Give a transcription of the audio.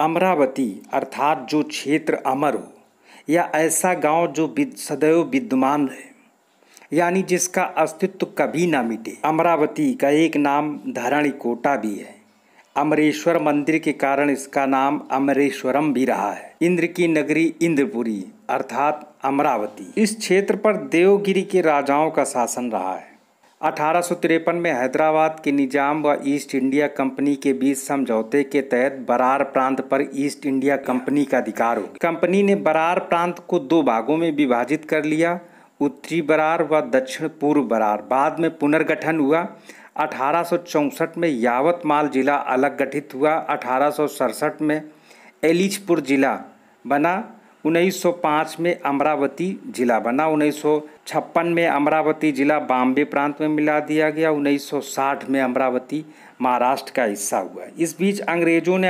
अमरावती अर्थात जो क्षेत्र अमर हो या ऐसा गांव जो सदैव विद्यमान रहे यानी जिसका अस्तित्व कभी ना मिटे अमरावती का एक नाम धरणी कोटा भी है अमरेश्वर मंदिर के कारण इसका नाम अमरेश्वरम भी रहा है इंद्र की नगरी इंद्रपुरी अर्थात अमरावती इस क्षेत्र पर देवगिरी के राजाओं का शासन रहा है अठारह में हैदराबाद के निजाम व ईस्ट इंडिया कंपनी के बीच समझौते के तहत बरार प्रांत पर ईस्ट इंडिया कंपनी का अधिकार हो कंपनी ने बरार प्रांत को दो भागों में विभाजित कर लिया उत्तरी बरार व दक्षिण पूर्व बरार बाद में पुनर्गठन हुआ अठारह में यावतमाल जिला अलग गठित हुआ अठारह में एलिजपुर जिला बना 1905 में अमरावती जिला बना उन्नीस में अमरावती जिला बॉम्बे प्रांत में मिला दिया गया 1960 में अमरावती महाराष्ट्र का हिस्सा हुआ इस बीच अंग्रेजों ने